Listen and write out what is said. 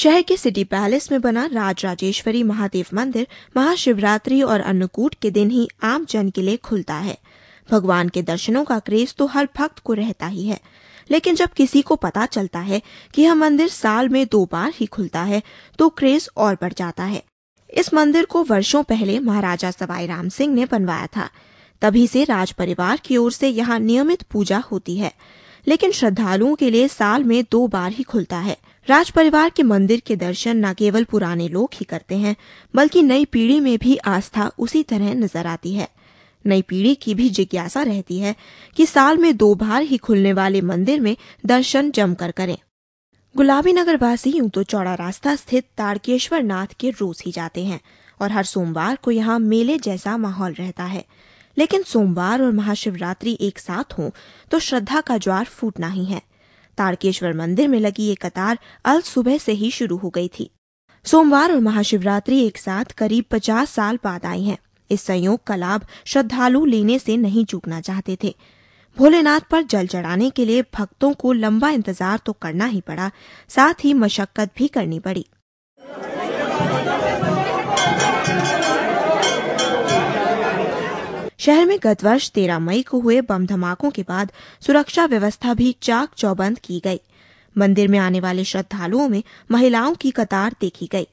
शहर के city palace में बना राज राजेश्वरी महादेव मंदिर महाशिवरात्रि और अन्नकूट के दिन ही आम जन के लिए खुलता है भगवान के दर्शनों का क्रेज तो हर भक्त को रहता ही है लेकिन जब किसी को पता चलता है कि यह मंदिर साल में दो बार ही खुलता है तो क्रेज और बढ़ जाता है इस मंदिर को वर्षों पहले महाराजा सवाई राम सिंह ने बनवाया था तभी से राज परिवार की ओर से यहाँ नियमित पूजा होती है लेकिन श्रद्धालुओं के लिए साल में दो बार ही खुलता है राज परिवार के मंदिर के दर्शन न केवल पुराने लोग ही करते हैं बल्कि नई पीढ़ी में भी आस्था उसी तरह नजर आती है नई पीढ़ी की भी जिज्ञासा रहती है कि साल में दो बार ही खुलने वाले मंदिर में दर्शन जमकर करें गुलाबी नगर वासी यूं तो चौड़ा रास्ता स्थित तारकेश्वर नाथ के रोज ही जाते हैं और हर सोमवार को यहाँ मेले जैसा माहौल रहता है लेकिन सोमवार और महाशिवरात्रि एक साथ हों तो श्रद्धा का ज्वार फूटना ही है तारकेश्वर मंदिर में लगी ये कतार अल सुबह से ही शुरू हो गई थी सोमवार और महाशिवरात्रि एक साथ करीब पचास साल बाद आई हैं इस संयोग का लाभ श्रद्धालु लेने से नहीं चूकना चाहते थे भोलेनाथ पर जल चढ़ाने के लिए भक्तों को लंबा इंतजार तो करना ही पड़ा साथ ही मशक्कत भी करनी पड़ी शहर में गत वर्ष तेरह मई को हुए बम धमाकों के बाद सुरक्षा व्यवस्था भी चाक चौबंद की गई मंदिर में आने वाले श्रद्धालुओं में महिलाओं की कतार देखी गयी